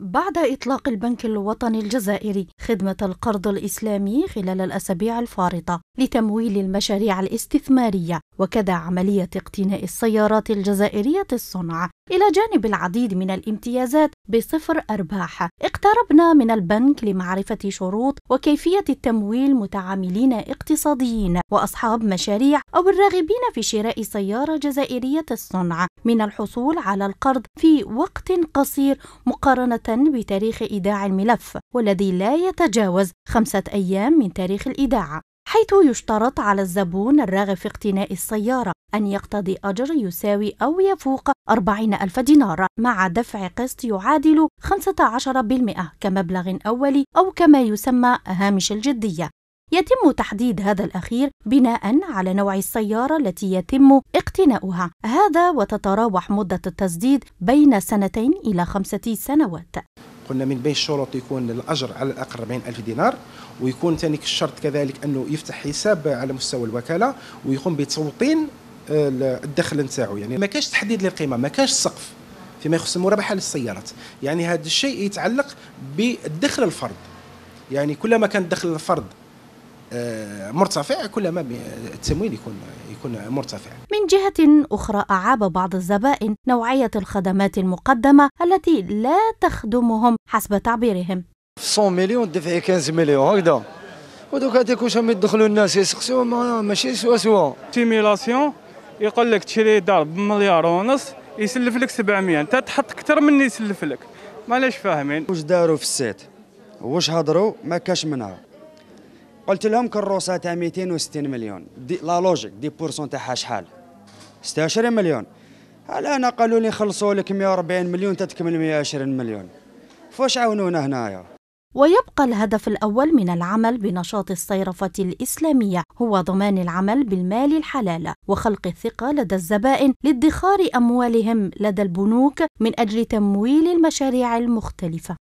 بعد إطلاق البنك الوطني الجزائري خدمة القرض الإسلامي خلال الأسابيع الفارطة لتمويل المشاريع الاستثمارية وكذا عملية اقتناء السيارات الجزائرية الصنع إلى جانب العديد من الامتيازات بصفر أرباح اقتربنا من البنك لمعرفة شروط وكيفية التمويل متعاملين اقتصاديين وأصحاب مشاريع أو الراغبين في شراء سيارة جزائرية الصنع من الحصول على القرض في وقت قصير مقارنة بتاريخ إيداع الملف والذي لا يتجاوز خمسة أيام من تاريخ الإيداع حيث يشترط على الزبون الراغب في اقتناء السيارة أن يقتضي أجر يساوي أو يفوق 40 ألف دينار مع دفع قسط يعادل 15% كمبلغ أولي أو كما يسمى هامش الجدية يتم تحديد هذا الأخير بناء على نوع السيارة التي يتم اقتناؤها هذا وتتراوح مدة التسديد بين سنتين إلى خمسة سنوات قلنا من بين الشروط يكون الاجر على الاقل 40000 دينار ويكون ثاني الشرط كذلك انه يفتح حساب على مستوى الوكاله ويقوم بتوطين آه، الدخل نتاعو يعني ما كاش تحديد للقيمه ما كاش سقف فيما يخص المرابحه للسيارات يعني هذا الشيء يتعلق بالدخل الفرد يعني كلما كان دخل الفرد آه، مرتفع كلما التمويل يكون يكون مرتفع. من جهة أخرى أعاب بعض الزبائن نوعية الخدمات المقدمة التي لا تخدمهم حسب تعبيرهم. 100 مليون دفعي 15 مليون هكذا. ودوكا تيكون شام يدخلوا الناس يسقسوا ما ماشي سوا سوا. سيميلاسيون يقول لك تشري دار بمليار ونص يسلف لك 700 انت تحط اكثر من يسلف لك. معليش فاهمين؟ واش داروا في السيت؟ واش هضروا ما كاش منها. قلت لهم كروسه تاع 260 مليون دي لا لوجيك دي بورسون تاعها شحال 26 مليون الان قالوا لي خلصوا لك 140 مليون تتكمل 120 مليون فاش عاونونا هنايا ويبقى الهدف الأول من العمل بنشاط الصيرفة الإسلامية هو ضمان العمل بالمال الحلال وخلق الثقة لدى الزبائن لادخار أموالهم لدى البنوك من أجل تمويل المشاريع المختلفة